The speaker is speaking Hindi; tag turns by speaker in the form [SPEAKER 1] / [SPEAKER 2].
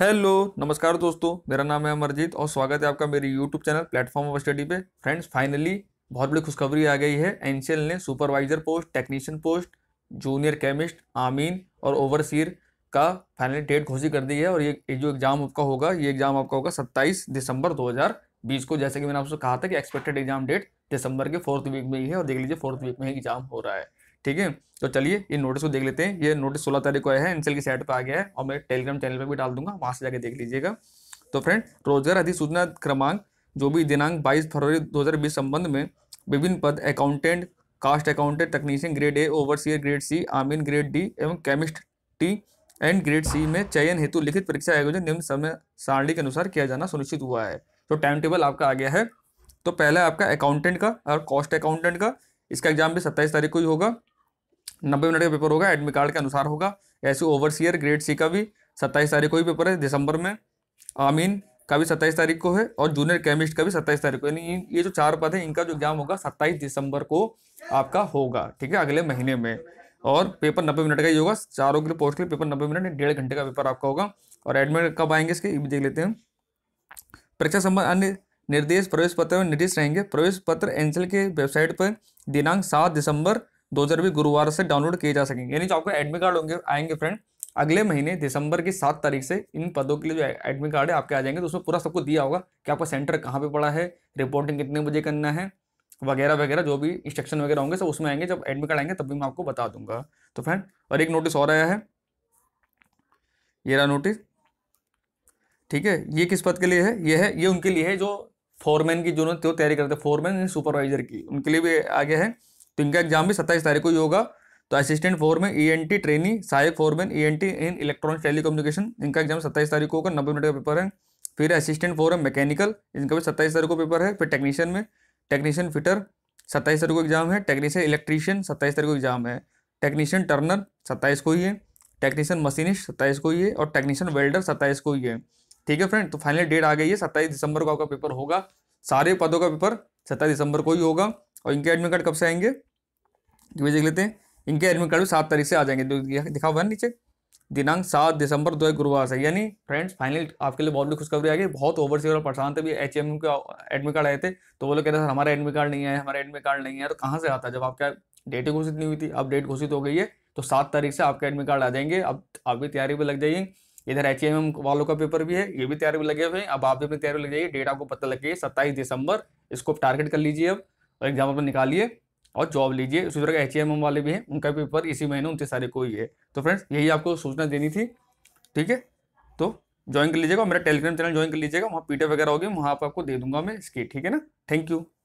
[SPEAKER 1] हेलो नमस्कार दोस्तों मेरा नाम है अमरजीत और स्वागत है आपका मेरे YouTube channel platform of study पे फ्रेंड्स फाइनली बहुत बड़ी खुशखबरी आ गई है एनसीएल ने supervisor post technician post junior chemist आमीन और ओवरसीर का फाइनल डेट घोषित कर दी है और ये जो एग्ज़ाम आपका होगा ये एग्ज़ाम आपका होगा सत्ताईस दिसंबर दो को जैसे कि मैंने आपसे कहा था कि एक्सपेक्टेड एग्जाम डेट दिसंबर के फोर्थ वीक में ही है और देख लीजिए फोर्थ वीक में ही एग्जाम हो रहा है ठीक है तो चलिए ये नोटिस को देख लेते हैं ये नोटिस सोलह तारीख को आया है एनसेल की साइट पर आ गया है और मैं टेलीग्राम चैनल पर भी डाल दूंगा वहाँ से जाकर देख लीजिएगा तो फ्रेंड रोजगार अधिसूचना क्रमांक जो भी दिनांक 22 फरवरी 2020 संबंध में विभिन्न पद अकाउंटेंट कास्ट अकाउंटेंट तकनीशियन grade A overseer grade C आमीन ग्रेड डी एवं chemist T and grade C में चयन हेतु लिखित परीक्षा आयोजन निम्न समय सारणी के अनुसार किया जाना सुनिश्चित हुआ है तो टाइम टेबल आपका आ गया है तो पहला आपका अकाउंटेंट का और कॉस्ट अकाउंटेंट का इसका एग्जाम भी सत्ताईस तारीख को ही होगा नब्बे मिनट का पेपर होगा एडमिट कार्ड के अनुसार होगा ऐसे ओवरसीयर ग्रेड सी का भी सत्ताईस तारीख को ही पेपर है दिसंबर में आमीन का भी सत्ताईस तारीख को है और जूनियर केमिस्ट का भी सत्ताईस तारीख को यानी ये जो चार पद है इनका जो एग्जाम होगा सत्ताईस दिसंबर को आपका होगा ठीक है अगले महीने में और पेपर नब्बे मिनट का ही होगा चारों के लिए पोस्ट के लिए पेपर नब्बे मिनट डेढ़ घंटे का पेपर आपका होगा और एडमिट कब आएंगे इसके भी देख लेते हैं परीक्षा संबंध अन्य निर्देश प्रवेश पत्र में निर्देश रहेंगे प्रवेश पत्र एनसीएल के वेबसाइट पर दिनांक सात दिसंबर दो हज़ार भी गुरुवार से डाउनलोड किए जा सकेंगे यानी जो आपको एडमिट कार्ड होंगे आएंगे फ्रेंड अगले महीने दिसंबर की सात तारीख से इन पदों के लिए जो एडमिट कार्ड है आपके आ जाएंगे तो उसमें पूरा सबको दिया होगा कि आपका सेंटर कहाँ पे पड़ा है रिपोर्टिंग कितने बजे करना है वगैरह वगैरह जो भी इंस्ट्रक्शन वगैरह होंगे सब उसमें आएंगे जब एडमिट कार्ड आएंगे तब भी मैं आपको बता दूंगा तो फ्रेंड और एक नोटिस और आया है ये रहा नोटिस ठीक है ये किस पद के लिए है ये है ये उनके लिए है जो फोरमैन की जो तैयारी करते हैं फोरमैन सुपरवाइजर की उनके लिए भी आगे है तो इनका एग्जाम भी सत्ताईस तारीख को ही होगा तो असिस्टेंट फोर में ई एन टी ट्रेनी सहायक फोर में E N T in electronic telecommunication इनका एग्जाम सत्ताईस तारीख को होगा नब्बे मिनट का पेपर है फिर असिस्टेंट फोर है मैकेनिकल इनका भी सत्ताईस तारीख को पेपर है फिर टेक्नीशियन में टेक्नीशियन फिटर सत्ताईस तारीख को एग्जाम है टेक्नीशियन इलेक्ट्रीशियन सत्ताईस तारीख को एग्जाम है टेक्नीशियन टर्नर सत्ताईस को ही है टेक्नीशियन मशीनिस्ट सत्ताईस को ही है और टेक्नीशियन वेल्डर सत्ताईस को ही है ठीक है फ्रेंड तो फाइनल डेट आ गई है सत्ताईस दिसंबर को आपका पेपर होगा सारे पदों का पेपर सत्ताईस दिसंबर को ही होगा और इनके एडमिट कार्ड कब से आएंगे तो देख लेते हैं इनके एडमिट कार्ड भी सात तारीख से आ जाएंगे तो दिखा हुआ है नीचे दिनांक सात दिसंबर दो गुरुवार से यानी फ्रेंड्स फाइनली आपके लिए बहुत बड़ी खुशखबरी आ गई बहुत ओवर और परेशान थे भी एच एम के एडमिट कार्ड आए थे तो वो लोग कहते रहे हमारा एडमिट कार्ड नहीं है हमारा एडमिट कार्ड नहीं है तो कहाँ से आता जब आपका डेट घोषित नहीं हुई थी अब डेट घोषित हो गई है तो सात तारीख से आपके एडमिट कार्ड आ जाएंगे अब आप भी तैयारी भी लग जाइए इधर एच वालों का पेपर भी है ये भी तैयारी भी लगे हुए हैं अब आप भी अपनी तैयारी लग जाइए डेट आपको पता लग गई सत्ताईस दिसंबर इसको टारगेट कर लीजिए अब और एग्जाम पर निकालिए और जॉब लीजिए उसी तरह एच एम वाले भी हैं उनका पेपर इसी महीने उनतीस तारीख को ही है तो फ्रेंड्स यही आपको सूचना देनी थी ठीक है तो ज्वाइन कर लीजिएगा मेरा टेलीग्राम चैनल ज्वाइन कर लीजिएगा वहाँ पीटर वगैरह होगी वहाँ पर आपको दे दूंगा मैं इसकी ठीक है ना थैंक यू